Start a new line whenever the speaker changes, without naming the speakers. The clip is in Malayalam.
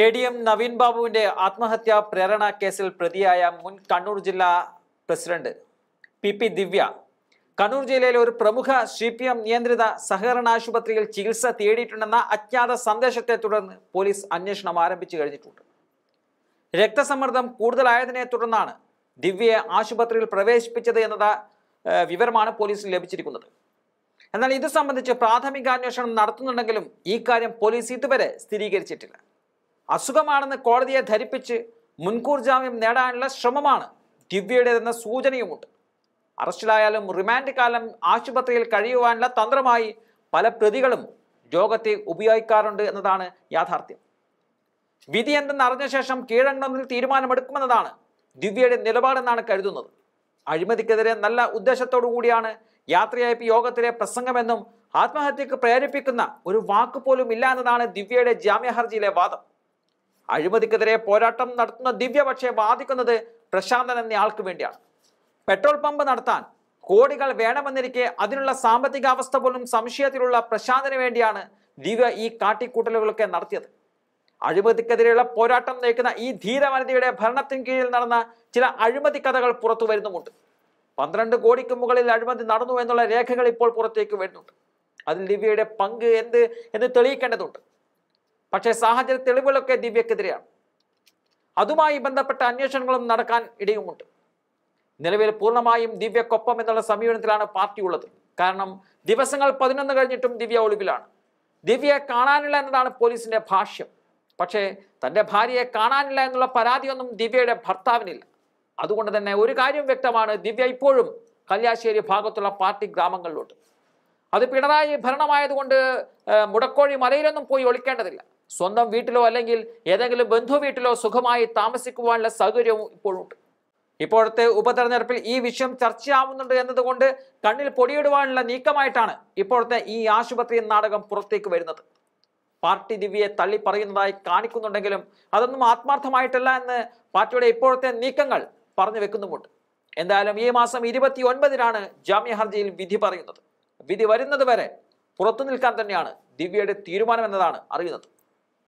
എ ഡി എം നവീൻ ബാബുവിന്റെ ആത്മഹത്യാ പ്രേരണ കേസിൽ പ്രതിയായ മുൻ കണ്ണൂർ ജില്ലാ president P P Divya Kannur ജില്ലയിലെ ഒരു പ്രമുഖ സി പി എം നിയന്ത്രിത സഹകരണ ആശുപത്രിയിൽ ചികിത്സ തേടിയിട്ടുണ്ടെന്ന അജ്ഞാത സന്ദേശത്തെ തുടർന്ന് പോലീസ് അന്വേഷണം ആരംഭിച്ചു കഴിഞ്ഞിട്ടുണ്ട് രക്തസമ്മർദ്ദം കൂടുതലായതിനെ തുടർന്നാണ് ദിവ്യയെ ആശുപത്രിയിൽ പ്രവേശിപ്പിച്ചത് എന്നത് വിവരമാണ് പോലീസിന് ലഭിച്ചിരിക്കുന്നത് എന്നാൽ ഇത് സംബന്ധിച്ച് പ്രാഥമിക അന്വേഷണം നടത്തുന്നുണ്ടെങ്കിലും ഈ കാര്യം പോലീസ് ഇതുവരെ സ്ഥിരീകരിച്ചിട്ടില്ല അസുഖമാണെന്ന് കോടതിയെ ധരിപ്പിച്ച് മുൻകൂർ ജാമ്യം നേടാനുള്ള ശ്രമമാണ് ദിവ്യയുടേതെന്ന സൂചനയുമുണ്ട് അറസ്റ്റിലായാലും റിമാൻഡ് കാലം ആശുപത്രിയിൽ കഴിയുവാനുള്ള തന്ത്രമായി പല പ്രതികളും രോഗത്തെ ഉപയോഗിക്കാറുണ്ട് എന്നതാണ് യാഥാർത്ഥ്യം വിധി അറിഞ്ഞ ശേഷം കീഴടങ്ങണമെന്ന് തീരുമാനമെടുക്കുമെന്നതാണ് ദിവ്യയുടെ നിലപാടെന്നാണ് കരുതുന്നത് അഴിമതിക്കെതിരെ നല്ല ഉദ്ദേശത്തോടു കൂടിയാണ് യാത്രയയപ്പ് യോഗത്തിലെ പ്രസംഗമെന്നും ആത്മഹത്യക്ക് പ്രേരിപ്പിക്കുന്ന ഒരു വാക്ക് പോലും ഇല്ല എന്നതാണ് ദിവ്യയുടെ ജാമ്യഹർജിയിലെ വാദം അഴിമതിക്കെതിരെ പോരാട്ടം നടത്തുന്ന ദിവ്യപക്ഷെ ബാധിക്കുന്നത് പ്രശാന്തൻ എന്നയാൾക്ക് വേണ്ടിയാണ് പെട്രോൾ പമ്പ് നടത്താൻ കോടികൾ വേണമെന്നിരിക്കെ അതിനുള്ള സാമ്പത്തികാവസ്ഥ പോലും സംശയത്തിലുള്ള പ്രശാന്തിന് വേണ്ടിയാണ് ദിവ്യ ഈ കാട്ടിക്കൂട്ടലുകളൊക്കെ നടത്തിയത് അഴിമതിക്കെതിരെയുള്ള പോരാട്ടം നയിക്കുന്ന ഈ ധീരവനിതയുടെ ഭരണത്തിന് കീഴിൽ നടന്ന ചില അഴിമതി കഥകൾ പുറത്തു വരുന്നുമുണ്ട് പന്ത്രണ്ട് കോടിക്ക് മുകളിൽ അഴിമതി നടന്നു എന്നുള്ള രേഖകൾ ഇപ്പോൾ പുറത്തേക്ക് വരുന്നുണ്ട് അതിൽ ദിവ്യയുടെ പങ്ക് എന്ത് എന്ന് തെളിയിക്കേണ്ടതുണ്ട് പക്ഷേ സാഹചര്യ തെളിവുകളൊക്കെ ദിവ്യക്കെതിരെയാണ് അതുമായി ബന്ധപ്പെട്ട അന്വേഷണങ്ങളും നടക്കാൻ ഇടയുമുണ്ട് നിലവിൽ പൂർണ്ണമായും ദിവ്യക്കൊപ്പം എന്നുള്ള സമീപനത്തിലാണ് പാർട്ടി ഉള്ളത് കാരണം ദിവസങ്ങൾ പതിനൊന്ന് കഴിഞ്ഞിട്ടും ദിവ്യ ഒളിവിലാണ് ദിവ്യയെ കാണാനില്ല എന്നതാണ് പോലീസിന്റെ ഭാഷ്യം പക്ഷേ തൻ്റെ ഭാര്യയെ കാണാനില്ല എന്നുള്ള പരാതിയൊന്നും ദിവ്യയുടെ ഭർത്താവിനില്ല അതുകൊണ്ട് തന്നെ ഒരു കാര്യം വ്യക്തമാണ് ദിവ്യ ഇപ്പോഴും കല്യാശ്ശേരി ഭാഗത്തുള്ള പാർട്ടി ഗ്രാമങ്ങളിലുണ്ട് അത് പിണറായി ഭരണമായതുകൊണ്ട് മുടക്കോഴി മലയിലൊന്നും പോയി ഒളിക്കേണ്ടതില്ല സ്വന്തം വീട്ടിലോ അല്ലെങ്കിൽ ഏതെങ്കിലും ബന്ധു വീട്ടിലോ സുഖമായി താമസിക്കുവാനുള്ള സൗകര്യവും ഇപ്പോഴുണ്ട് ഇപ്പോഴത്തെ ഉപതെരഞ്ഞെടുപ്പിൽ ഈ വിഷയം ചർച്ചയാവുന്നുണ്ട് എന്നതുകൊണ്ട് കണ്ണിൽ പൊടിയിടുവാനുള്ള നീക്കമായിട്ടാണ് ഇപ്പോഴത്തെ ഈ ആശുപത്രി നാടകം പുറത്തേക്ക് വരുന്നത് പാർട്ടി ദിവ്യയെ തള്ളി പറയുന്നതായി കാണിക്കുന്നുണ്ടെങ്കിലും അതൊന്നും ആത്മാർത്ഥമായിട്ടല്ല എന്ന് പാർട്ടിയുടെ ഇപ്പോഴത്തെ നീക്കങ്ങൾ പറഞ്ഞു വെക്കുന്നുമുണ്ട് എന്തായാലും ഈ മാസം ഇരുപത്തി ഒൻപതിനാണ് ജാമ്യ ഹർജിയിൽ വിധി പറയുന്നത് വിധി വരുന്നത് വരെ പുറത്തു നിൽക്കാൻ തന്നെയാണ് ദിവ്യയുടെ തീരുമാനം എന്നതാണ് അറിയുന്നത്